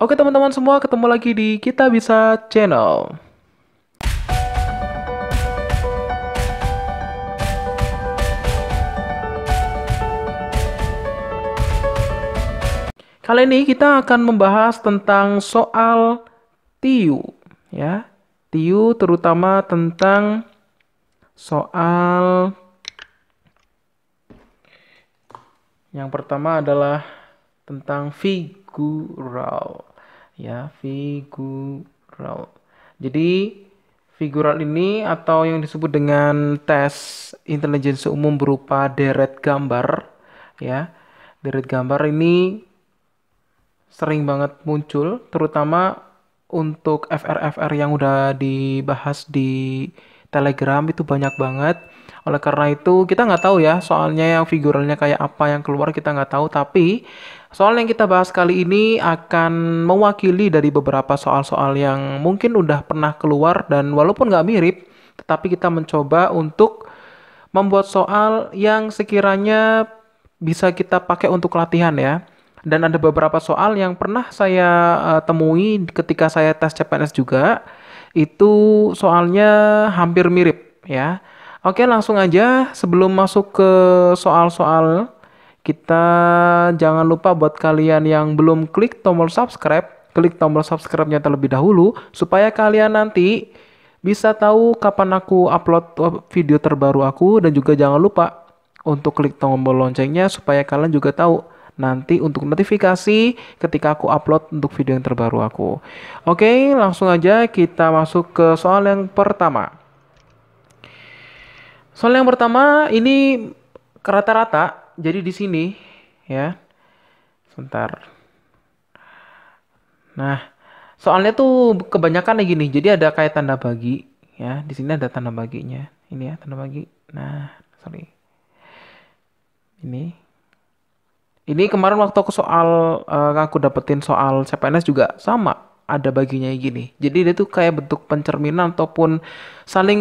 Oke teman-teman semua, ketemu lagi di Kita Bisa Channel. Kali ini kita akan membahas tentang soal TIU ya. TIU terutama tentang soal yang pertama adalah tentang figural ya figural jadi figural ini atau yang disebut dengan tes intelijensi umum berupa deret gambar ya deret gambar ini sering banget muncul terutama untuk FRFR yang udah dibahas di Telegram itu banyak banget. Oleh karena itu kita nggak tahu ya soalnya yang figuralnya kayak apa yang keluar kita nggak tahu. Tapi Soal yang kita bahas kali ini akan mewakili dari beberapa soal-soal yang mungkin udah pernah keluar dan walaupun nggak mirip, tetapi kita mencoba untuk membuat soal yang sekiranya bisa kita pakai untuk latihan ya. Dan ada beberapa soal yang pernah saya uh, temui ketika saya tes CPNS juga, itu soalnya hampir mirip ya. Oke, langsung aja sebelum masuk ke soal-soal kita jangan lupa buat kalian yang belum klik tombol subscribe, klik tombol subscribe-nya terlebih dahulu supaya kalian nanti bisa tahu kapan aku upload uh, video terbaru aku dan juga jangan lupa untuk klik tombol loncengnya supaya kalian juga tahu nanti untuk notifikasi ketika aku upload untuk video yang terbaru aku. Oke, langsung aja kita masuk ke soal yang pertama. Soal yang pertama ini rata-rata jadi di sini ya. Sebentar. Nah, soalnya tuh kebanyakan kayak gini. Jadi ada kayak tanda bagi ya. Di sini ada tanda baginya. Ini ya tanda bagi. Nah, sorry. Ini. Ini kemarin waktu aku soal uh, aku dapetin soal CPNS juga sama ada baginya gini. Jadi dia tuh kayak bentuk pencerminan ataupun saling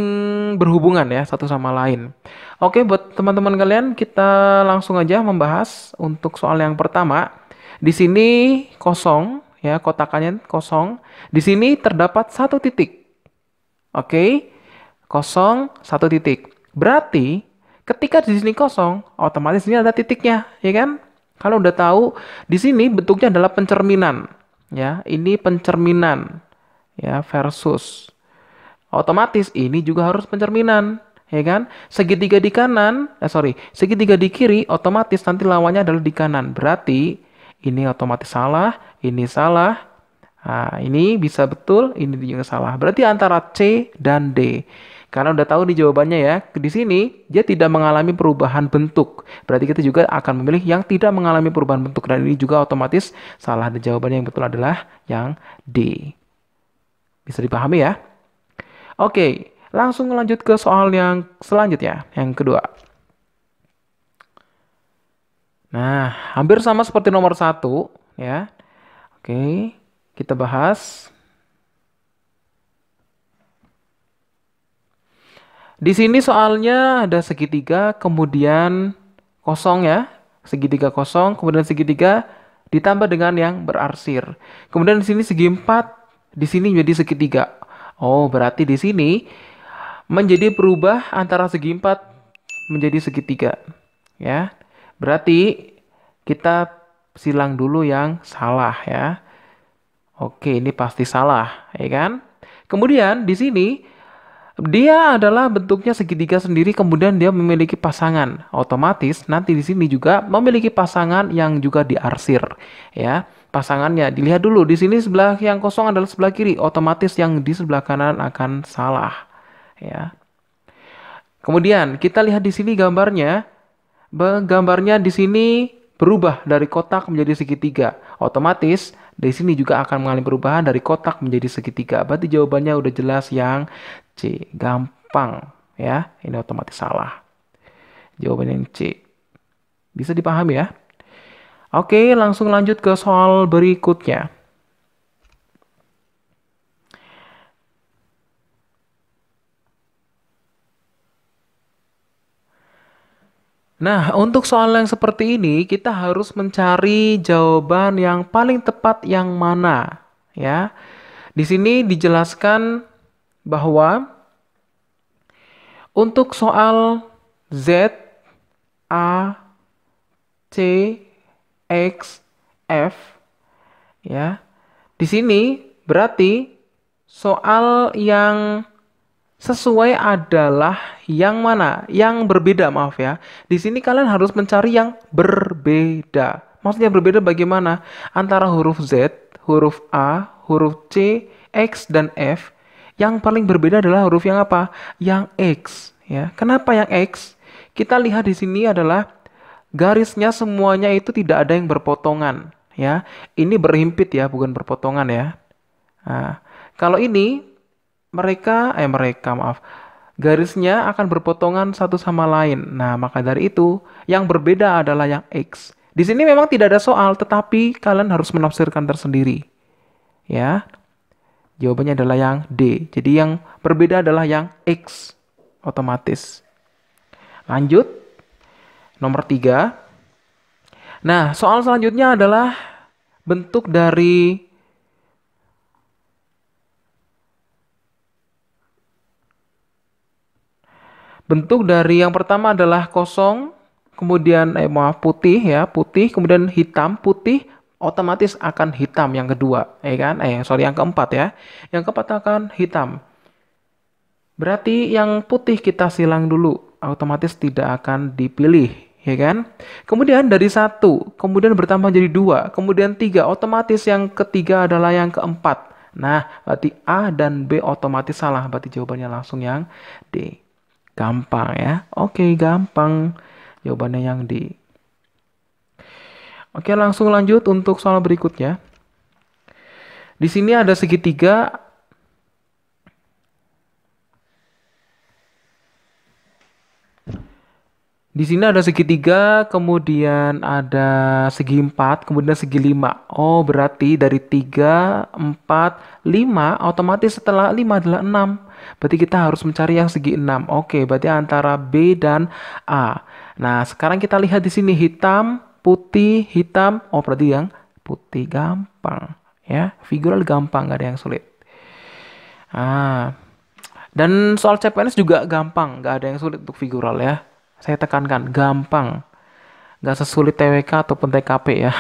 berhubungan ya satu sama lain. Oke, buat teman-teman kalian kita langsung aja membahas untuk soal yang pertama. Di sini kosong ya, kotakannya kosong. Di sini terdapat satu titik. Oke, kosong satu titik. Berarti ketika di sini kosong, otomatis ini ada titiknya, ya kan? Kalau udah tahu, di sini bentuknya adalah pencerminan ya ini pencerminan ya versus otomatis ini juga harus pencerminan ya kan segitiga di kanan eh sorry segitiga di kiri otomatis nanti lawannya adalah di kanan berarti ini otomatis salah ini salah nah, ini bisa betul ini juga salah berarti antara C dan D karena udah tahu di jawabannya ya. Di sini dia tidak mengalami perubahan bentuk. Berarti kita juga akan memilih yang tidak mengalami perubahan bentuk dan ini juga otomatis salah dan jawabannya yang betul adalah yang D. Bisa dipahami ya? Oke, langsung lanjut ke soal yang selanjutnya, yang kedua. Nah, hampir sama seperti nomor satu ya. Oke, kita bahas Di sini soalnya ada segitiga, kemudian kosong ya. Segitiga kosong, kemudian segitiga ditambah dengan yang berarsir. Kemudian di sini segi empat, di sini menjadi segitiga. Oh, berarti di sini menjadi berubah antara segi empat menjadi segitiga. Ya. Berarti kita silang dulu yang salah ya. Oke, ini pasti salah, ya kan? Kemudian di sini dia adalah bentuknya segitiga sendiri kemudian dia memiliki pasangan. Otomatis nanti di sini juga memiliki pasangan yang juga diarsir ya. Pasangannya dilihat dulu di sini sebelah yang kosong adalah sebelah kiri, otomatis yang di sebelah kanan akan salah ya. Kemudian kita lihat di sini gambarnya. Gambarnya di sini berubah dari kotak menjadi segitiga. Otomatis di sini juga akan mengalami perubahan dari kotak menjadi segitiga. Berarti jawabannya udah jelas yang C. Gampang ya. Ini otomatis salah. Jawaban yang C. Bisa dipahami ya? Oke, langsung lanjut ke soal berikutnya. Nah, untuk soal yang seperti ini kita harus mencari jawaban yang paling tepat yang mana, ya. Di sini dijelaskan bahwa untuk soal Z, A, C, X, F, ya, di sini berarti soal yang sesuai adalah yang mana? Yang berbeda, maaf ya. Di sini kalian harus mencari yang berbeda. Maksudnya berbeda bagaimana? Antara huruf Z, huruf A, huruf C, X, dan F yang paling berbeda adalah huruf yang apa? Yang X. Ya. Kenapa yang X? Kita lihat di sini adalah garisnya semuanya itu tidak ada yang berpotongan. Ya, ini berhimpit ya, bukan berpotongan ya. Nah, kalau ini mereka, eh mereka maaf, garisnya akan berpotongan satu sama lain. Nah, maka dari itu yang berbeda adalah yang X. Di sini memang tidak ada soal, tetapi kalian harus menafsirkan tersendiri. Ya, Jawabannya adalah yang D. Jadi yang berbeda adalah yang X otomatis. Lanjut. Nomor 3. Nah, soal selanjutnya adalah bentuk dari Bentuk dari yang pertama adalah kosong, kemudian eh maaf putih ya, putih, kemudian hitam, putih, otomatis akan hitam yang kedua, ya kan? Eh, sorry yang keempat ya. Yang keempat akan hitam. Berarti yang putih kita silang dulu, otomatis tidak akan dipilih, ya kan? Kemudian dari satu, kemudian bertambah jadi dua, kemudian tiga, otomatis yang ketiga adalah yang keempat. Nah, berarti A dan B otomatis salah, berarti jawabannya langsung yang D. Gampang ya, oke gampang jawabannya yang D. Oke, langsung lanjut untuk soal berikutnya. Di sini ada segitiga Di sini ada segitiga, kemudian ada segi 4, kemudian segi 5. Oh, berarti dari 3, 4, 5, otomatis setelah 5 adalah 6. Berarti kita harus mencari yang segi 6. Oke, berarti antara B dan A. Nah, sekarang kita lihat di sini hitam, putih, hitam. Oh, berarti yang putih gampang ya. Figural gampang, gak ada yang sulit. Ah. Dan soal CPNS juga gampang, gak ada yang sulit untuk figural ya. Saya tekankan gampang. gak sesulit TWK ataupun TKP ya.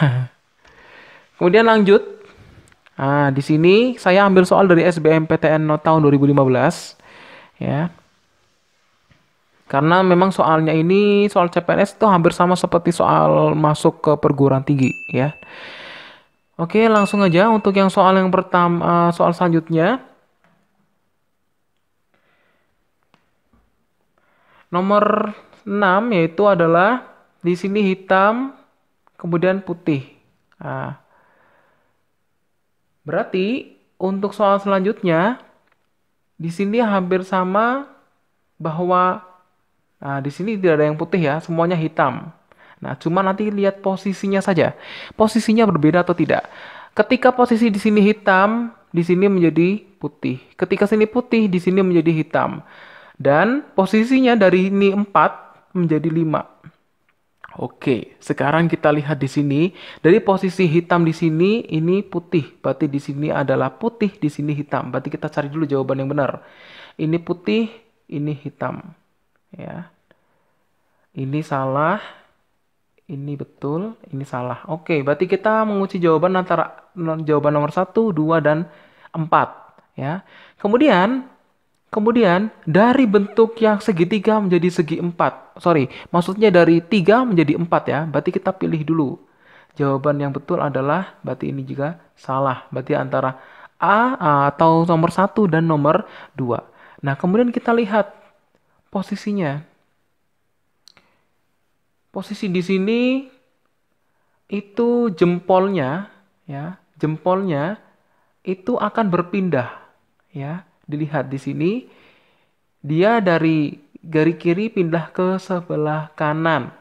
Kemudian lanjut. ah di sini saya ambil soal dari SBMPTN tahun 2015 ya. Karena memang soalnya ini soal CPNS itu hampir sama seperti soal masuk ke perguruan tinggi ya. Oke, langsung aja untuk yang soal yang pertama eh, soal selanjutnya. Nomor 6 yaitu adalah di sini hitam kemudian putih. Nah, berarti untuk soal selanjutnya di sini hampir sama bahwa Nah, di sini tidak ada yang putih ya, semuanya hitam. Nah, cuma nanti lihat posisinya saja. Posisinya berbeda atau tidak. Ketika posisi di sini hitam, di sini menjadi putih. Ketika sini putih, di sini menjadi hitam. Dan posisinya dari ini 4 menjadi 5. Oke, sekarang kita lihat di sini. Dari posisi hitam di sini, ini putih. Berarti di sini adalah putih, di sini hitam. Berarti kita cari dulu jawaban yang benar. Ini putih, ini hitam ya ini salah ini betul ini salah oke berarti kita menguji jawaban antara jawaban nomor 1 2 dan 4 ya kemudian kemudian dari bentuk yang segitiga menjadi segi 4 sorry maksudnya dari 3 menjadi 4 ya berarti kita pilih dulu jawaban yang betul adalah berarti ini juga salah berarti antara A atau nomor 1 dan nomor 2 nah kemudian kita lihat posisinya. Posisi di sini itu jempolnya ya, jempolnya itu akan berpindah ya. Dilihat di sini dia dari garis kiri pindah ke sebelah kanan.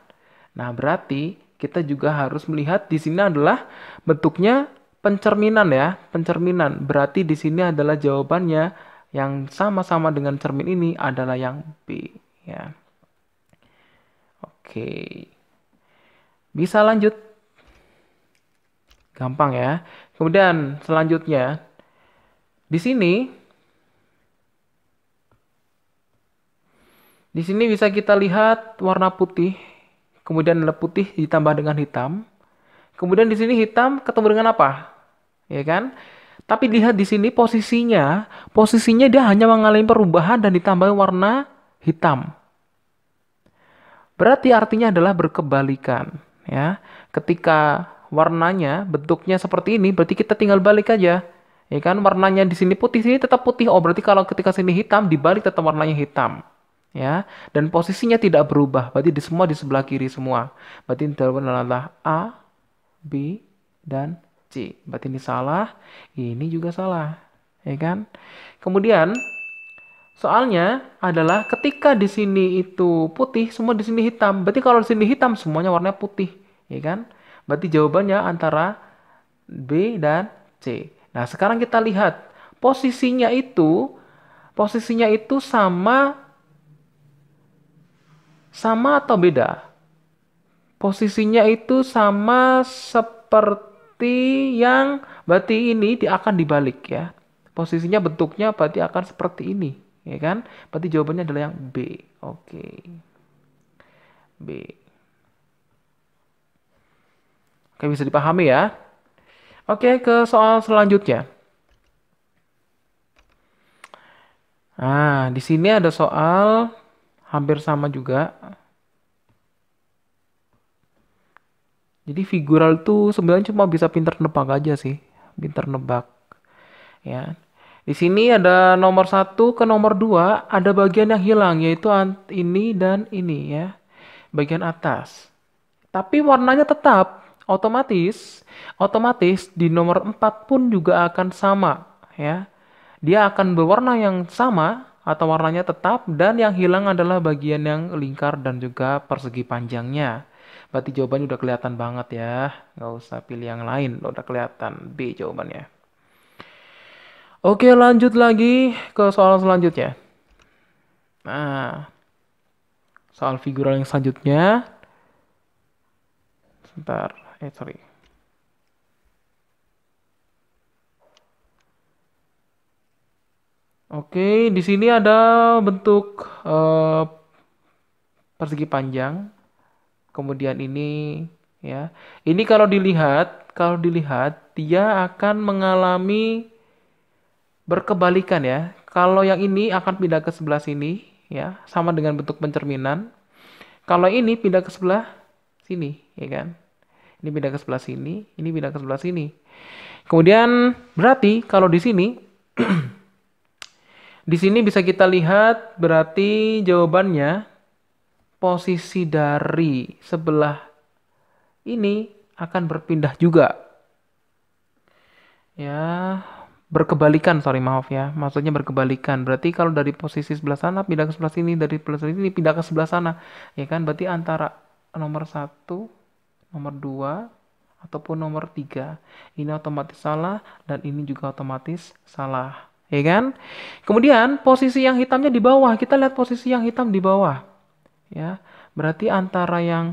Nah, berarti kita juga harus melihat di sini adalah bentuknya pencerminan ya, pencerminan. Berarti di sini adalah jawabannya yang sama-sama dengan cermin ini adalah yang B ya. Oke. Bisa lanjut. Gampang ya. Kemudian selanjutnya di sini Di sini bisa kita lihat warna putih, kemudian putih ditambah dengan hitam. Kemudian di sini hitam ketemu dengan apa? Ya kan? Tapi lihat di sini posisinya, posisinya dia hanya mengalami perubahan dan ditambah warna hitam. Berarti artinya adalah berkebalikan, ya. Ketika warnanya bentuknya seperti ini, berarti kita tinggal balik aja. Ya kan warnanya di sini putih, sini tetap putih. Oh, berarti kalau ketika sini hitam dibalik tetap warnanya hitam. Ya, dan posisinya tidak berubah. Berarti di semua di sebelah kiri semua. Berarti jawaban adalah A, B, dan C. Berarti ini salah, ini juga salah. Ya kan? Kemudian soalnya adalah ketika di sini itu putih, semua di sini hitam. Berarti kalau di sini hitam semuanya warnanya putih, ya kan? Berarti jawabannya antara B dan C. Nah, sekarang kita lihat posisinya itu posisinya itu sama sama atau beda? Posisinya itu sama seperti bakti yang berarti ini dia akan dibalik ya. Posisinya bentuknya berarti akan seperti ini, ya kan? Berarti jawabannya adalah yang B. Oke. Okay. B. Oke, bisa dipahami ya. Oke, ke soal selanjutnya. Nah, di sini ada soal hampir sama juga. Jadi figural tuh sebenarnya cuma bisa pinter nebak aja sih, pinter nebak. Ya. Di sini ada nomor satu ke nomor dua ada bagian yang hilang yaitu ini dan ini ya. Bagian atas. Tapi warnanya tetap otomatis, otomatis di nomor 4 pun juga akan sama ya. Dia akan berwarna yang sama atau warnanya tetap dan yang hilang adalah bagian yang lingkar dan juga persegi panjangnya. Berarti jawabannya udah kelihatan banget ya. Nggak usah pilih yang lain, udah kelihatan B jawabannya. Oke, lanjut lagi ke soal selanjutnya. Nah, soal figural yang selanjutnya. Sebentar, eh sorry. Oke, di sini ada bentuk uh, persegi panjang kemudian ini ya. Ini kalau dilihat, kalau dilihat dia akan mengalami berkebalikan ya. Kalau yang ini akan pindah ke sebelah sini ya, sama dengan bentuk pencerminan. Kalau ini pindah ke sebelah sini, ya kan? Ini pindah ke sebelah sini, ini pindah ke sebelah sini. Kemudian berarti kalau di sini di sini bisa kita lihat berarti jawabannya posisi dari sebelah ini akan berpindah juga. Ya, berkebalikan, sorry maaf ya. Maksudnya berkebalikan. Berarti kalau dari posisi sebelah sana pindah ke sebelah sini, dari sebelah sini pindah ke sebelah sana. Ya kan, berarti antara nomor satu, nomor dua, ataupun nomor tiga. Ini otomatis salah dan ini juga otomatis salah. Ya kan? Kemudian posisi yang hitamnya di bawah, kita lihat posisi yang hitam di bawah ya berarti antara yang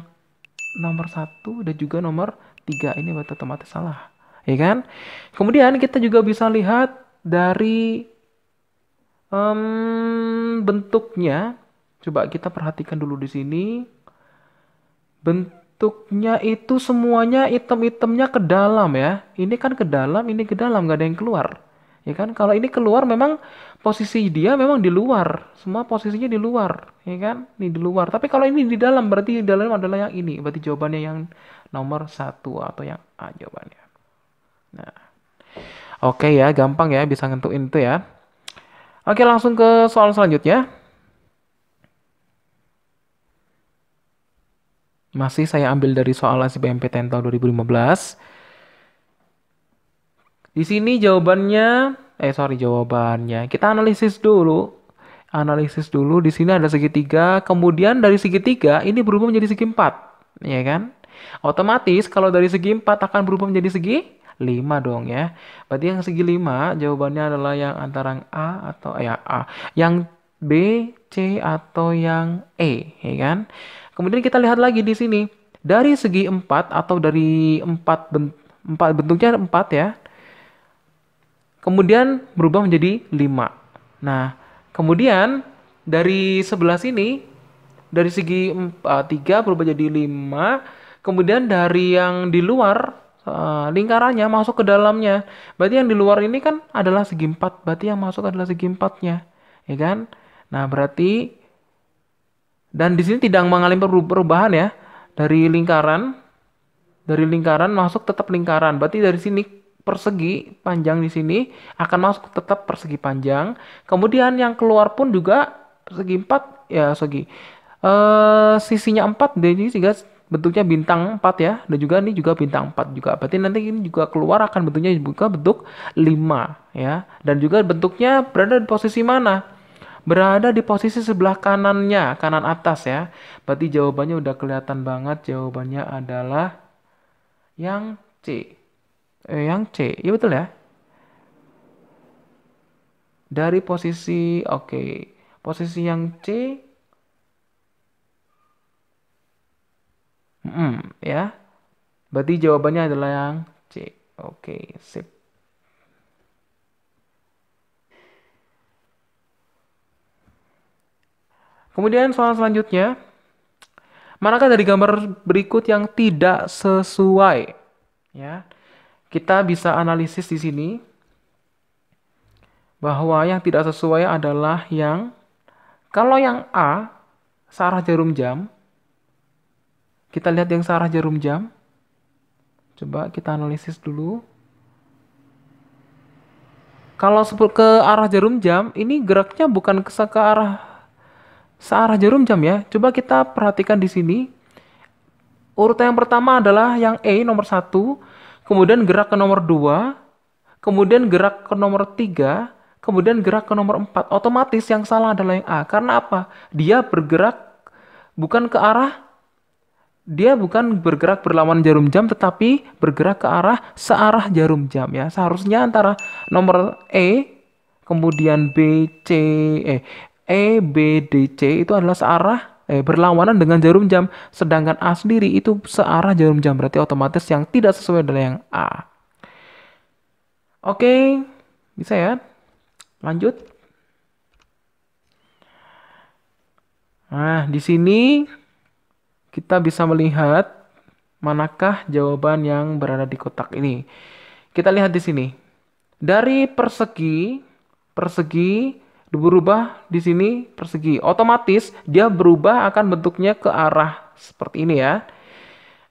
nomor satu dan juga nomor tiga ini otomatis salah ya kan kemudian kita juga bisa lihat dari um, bentuknya coba kita perhatikan dulu di sini bentuknya itu semuanya item-itemnya ke dalam ya ini kan ke dalam ini ke dalam nggak ada yang keluar ya kan kalau ini keluar memang posisi dia memang di luar semua posisinya di luar ya kan ini di luar tapi kalau ini di dalam berarti di dalam adalah yang ini berarti jawabannya yang nomor satu atau yang A jawabannya nah oke ya gampang ya bisa ngentuin itu ya oke langsung ke soal selanjutnya masih saya ambil dari soal BNP tahun 2015 di sini jawabannya eh sorry jawabannya. Kita analisis dulu. Analisis dulu di sini ada segitiga, kemudian dari segitiga ini berubah menjadi segi empat, ya kan? Otomatis kalau dari segi empat akan berubah menjadi segi lima dong ya. Berarti yang segi lima jawabannya adalah yang antara A atau ya A, yang B, C atau yang E, ya kan? Kemudian kita lihat lagi di sini. Dari segi 4 atau dari empat bent 4 bentuknya empat ya kemudian berubah menjadi 5. Nah, kemudian dari sebelah sini dari segi 3 eh, berubah jadi 5, kemudian dari yang di luar eh, lingkarannya masuk ke dalamnya. Berarti yang di luar ini kan adalah segi 4, berarti yang masuk adalah segi 4-nya. Ya kan? Nah, berarti dan di sini tidak mengalami perubahan ya dari lingkaran dari lingkaran masuk tetap lingkaran. Berarti dari sini persegi panjang di sini akan masuk tetap persegi panjang. Kemudian yang keluar pun juga persegi 4 ya segi. Eh sisinya 4 ini juga bentuknya bintang 4 ya dan juga ini juga bintang 4 juga. Berarti nanti ini juga keluar akan bentuknya juga bentuk 5 ya. Dan juga bentuknya berada di posisi mana? Berada di posisi sebelah kanannya, kanan atas ya. Berarti jawabannya udah kelihatan banget. Jawabannya adalah yang C. Eh, yang C ya betul ya dari posisi oke okay, posisi yang C hmm, ya berarti jawabannya adalah yang C oke okay, sip Kemudian soal selanjutnya, manakah dari gambar berikut yang tidak sesuai? Ya, kita bisa analisis di sini bahwa yang tidak sesuai adalah yang kalau yang A searah jarum jam kita lihat yang searah jarum jam coba kita analisis dulu kalau ke arah jarum jam ini geraknya bukan ke, arah searah jarum jam ya coba kita perhatikan di sini urutan yang pertama adalah yang E nomor 1 kemudian gerak ke nomor 2, kemudian gerak ke nomor 3, kemudian gerak ke nomor 4. Otomatis yang salah adalah yang A. Karena apa? Dia bergerak bukan ke arah dia bukan bergerak berlawanan jarum jam tetapi bergerak ke arah searah jarum jam ya. Seharusnya antara nomor E kemudian B C E E B D C itu adalah searah eh, berlawanan dengan jarum jam, sedangkan A sendiri itu searah jarum jam, berarti otomatis yang tidak sesuai adalah yang A. Oke, okay, bisa ya? Lanjut. Nah, di sini kita bisa melihat manakah jawaban yang berada di kotak ini. Kita lihat di sini. Dari persegi, persegi berubah di sini persegi. Otomatis dia berubah akan bentuknya ke arah seperti ini ya.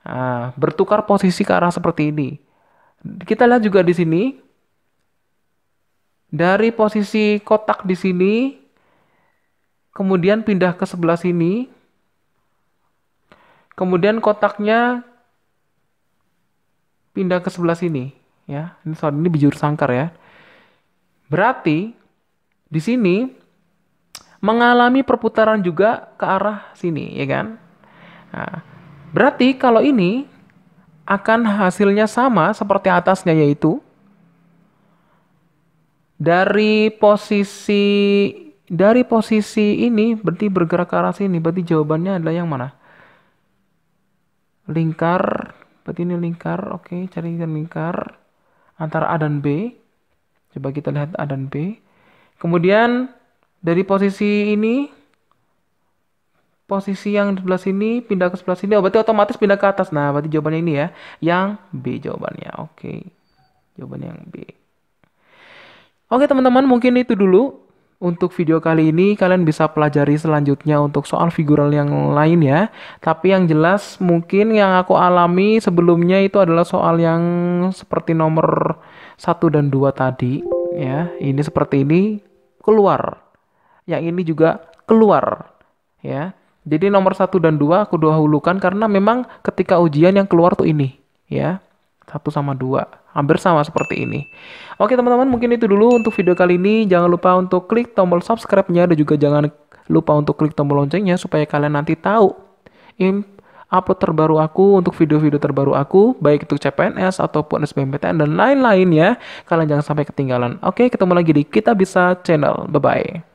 Nah, bertukar posisi ke arah seperti ini. Kita lihat juga di sini. Dari posisi kotak di sini, kemudian pindah ke sebelah sini. Kemudian kotaknya pindah ke sebelah sini. Ya, ini soal ini bijur sangkar ya. Berarti di sini mengalami perputaran juga ke arah sini, ya kan? Nah, berarti kalau ini akan hasilnya sama seperti atasnya yaitu dari posisi dari posisi ini berarti bergerak ke arah sini. Berarti jawabannya adalah yang mana? Lingkar. Berarti ini lingkar. Oke, cari lingkar antara A dan B. Coba kita lihat A dan B. Kemudian dari posisi ini posisi yang sebelah sini pindah ke sebelah sini oh, berarti otomatis pindah ke atas nah berarti jawabannya ini ya yang B jawabannya oke jawaban yang B oke teman-teman mungkin itu dulu untuk video kali ini kalian bisa pelajari selanjutnya untuk soal figural yang lain ya tapi yang jelas mungkin yang aku alami sebelumnya itu adalah soal yang seperti nomor 1 dan 2 tadi ya ini seperti ini keluar yang ini juga keluar ya jadi nomor satu dan dua aku dahulukan karena memang ketika ujian yang keluar tuh ini ya satu sama dua hampir sama seperti ini. Oke teman-teman mungkin itu dulu untuk video kali ini. Jangan lupa untuk klik tombol subscribe-nya dan juga jangan lupa untuk klik tombol loncengnya supaya kalian nanti tahu upload terbaru aku, untuk video-video terbaru aku, baik itu CPNS ataupun SBMPTN dan lain lain ya Kalian jangan sampai ketinggalan. Oke, ketemu lagi di Kita Bisa Channel. Bye-bye.